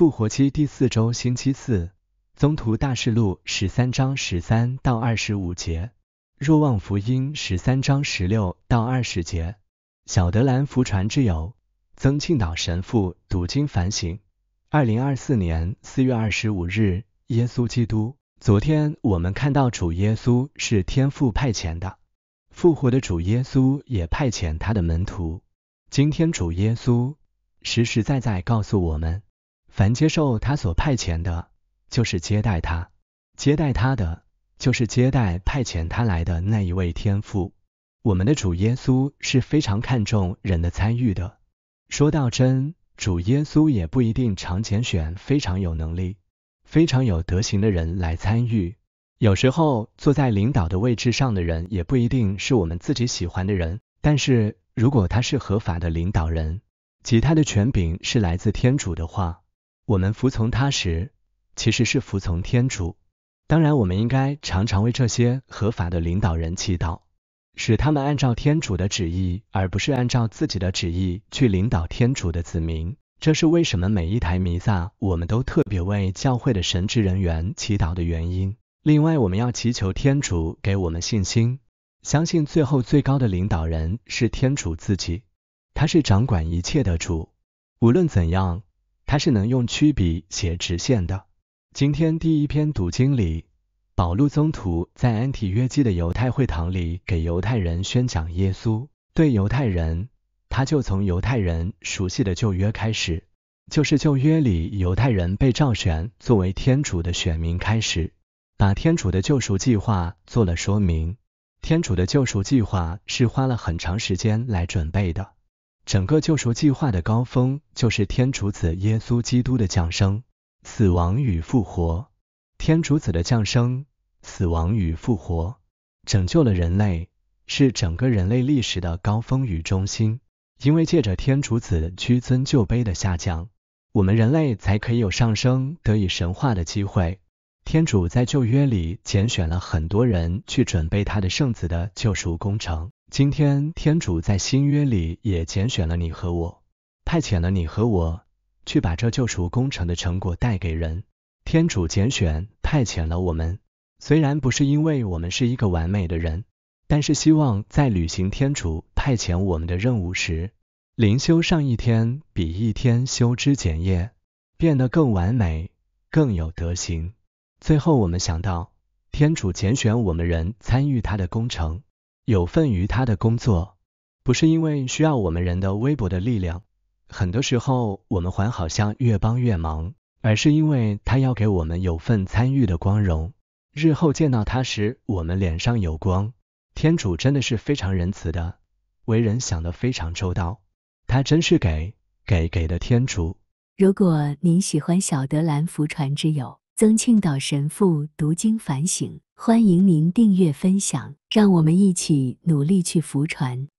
复活期第四周星期四，宗徒大事录十三章十三到二十五节，若望福音十三章十六到二十节，小德兰福传之友，曾庆岛神父读经反省，二零二四年四月二十五日，耶稣基督。昨天我们看到主耶稣是天父派遣的，复活的主耶稣也派遣他的门徒。今天主耶稣实实在在告诉我们。凡接受他所派遣的，就是接待他；接待他的，就是接待派遣他来的那一位天父。我们的主耶稣是非常看重人的参与的。说到真主耶稣，也不一定常拣选非常有能力、非常有德行的人来参与。有时候坐在领导的位置上的人，也不一定是我们自己喜欢的人。但是如果他是合法的领导人，及他的权柄是来自天主的话。我们服从他时，其实是服从天主。当然，我们应该常常为这些合法的领导人祈祷，使他们按照天主的旨意，而不是按照自己的旨意去领导天主的子民。这是为什么每一台弥撒，我们都特别为教会的神职人员祈祷的原因。另外，我们要祈求天主给我们信心，相信最后最高的领导人是天主自己，他是掌管一切的主。无论怎样。他是能用曲笔写直线的。今天第一篇读经里，保禄宗徒在安提约基的犹太会堂里给犹太人宣讲耶稣。对犹太人，他就从犹太人熟悉的旧约开始，就是旧约里犹太人被召选作为天主的选民开始，把天主的救赎计划做了说明。天主的救赎计划是花了很长时间来准备的。整个救赎计划的高峰就是天主子耶稣基督的降生、死亡与复活。天主子的降生、死亡与复活，拯救了人类，是整个人类历史的高峰与中心。因为借着天主子屈尊救卑的下降，我们人类才可以有上升、得以神化的机会。天主在旧约里拣选了很多人去准备他的圣子的救赎工程。今天，天主在新约里也拣选了你和我，派遣了你和我去把这救赎工程的成果带给人。天主拣选派遣了我们，虽然不是因为我们是一个完美的人，但是希望在履行天主派遣我们的任务时，灵修上一天比一天修枝剪叶，变得更完美，更有德行。最后，我们想到天主拣选我们人参与他的工程。有份于他的工作，不是因为需要我们人的微薄的力量，很多时候我们还好像越帮越忙，而是因为他要给我们有份参与的光荣，日后见到他时我们脸上有光。天主真的是非常仁慈的，为人想的非常周到，他真是给给给的天主。如果您喜欢小德兰福传之友。曾庆岛神父读经反省，欢迎您订阅分享，让我们一起努力去福传。